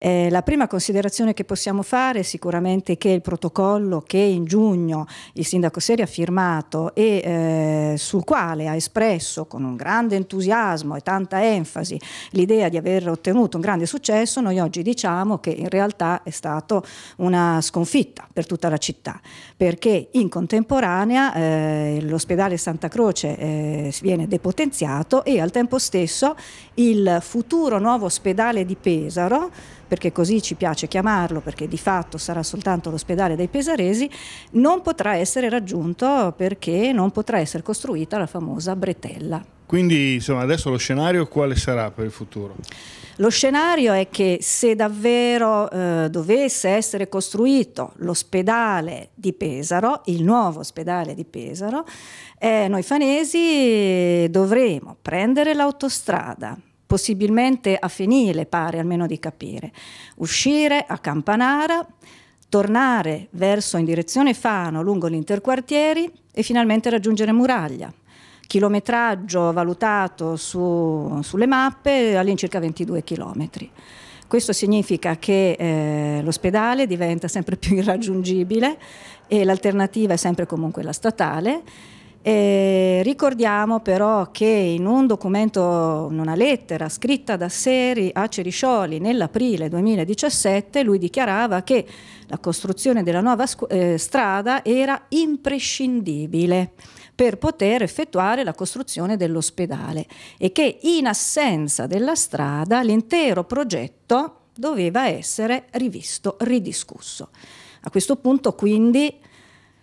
Eh, la prima considerazione che possiamo fare è sicuramente che il protocollo che in giugno il sindaco Seri ha firmato e eh, sul quale ha espresso con un grande entusiasmo e tanta enfasi l'idea di aver ottenuto un grande successo, noi oggi diciamo che in realtà è stata una sconfitta per tutta la città, perché in contemporanea eh, l'ospedale Santa Croce eh, viene depotenziato e al tempo stesso il futuro nuovo ospedale di Pesaro perché così ci piace chiamarlo, perché di fatto sarà soltanto l'ospedale dei pesaresi, non potrà essere raggiunto perché non potrà essere costruita la famosa bretella. Quindi insomma, adesso lo scenario quale sarà per il futuro? Lo scenario è che se davvero eh, dovesse essere costruito l'ospedale di Pesaro, il nuovo ospedale di Pesaro, eh, noi fanesi dovremo prendere l'autostrada, possibilmente a Fenile, pare almeno di capire. Uscire a Campanara, tornare verso in direzione Fano lungo l'interquartieri e finalmente raggiungere Muraglia. Chilometraggio valutato su, sulle mappe all'incirca 22 chilometri. Questo significa che eh, l'ospedale diventa sempre più irraggiungibile e l'alternativa è sempre comunque la statale e ricordiamo però che in un documento, in una lettera scritta da Seri a Ceriscioli nell'aprile 2017, lui dichiarava che la costruzione della nuova eh, strada era imprescindibile per poter effettuare la costruzione dell'ospedale e che in assenza della strada l'intero progetto doveva essere rivisto, ridiscusso. A questo punto quindi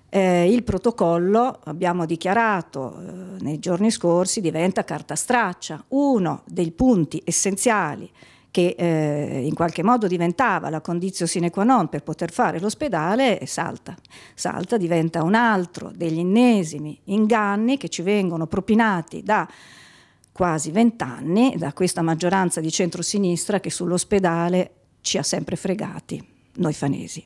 eh, il protocollo, abbiamo dichiarato eh, nei giorni scorsi, diventa carta straccia, uno dei punti essenziali che eh, in qualche modo diventava la condizione sine qua non per poter fare l'ospedale, eh, salta. Salta diventa un altro degli ennesimi inganni che ci vengono propinati da quasi vent'anni, da questa maggioranza di centrosinistra che sull'ospedale ci ha sempre fregati, noi fanesi.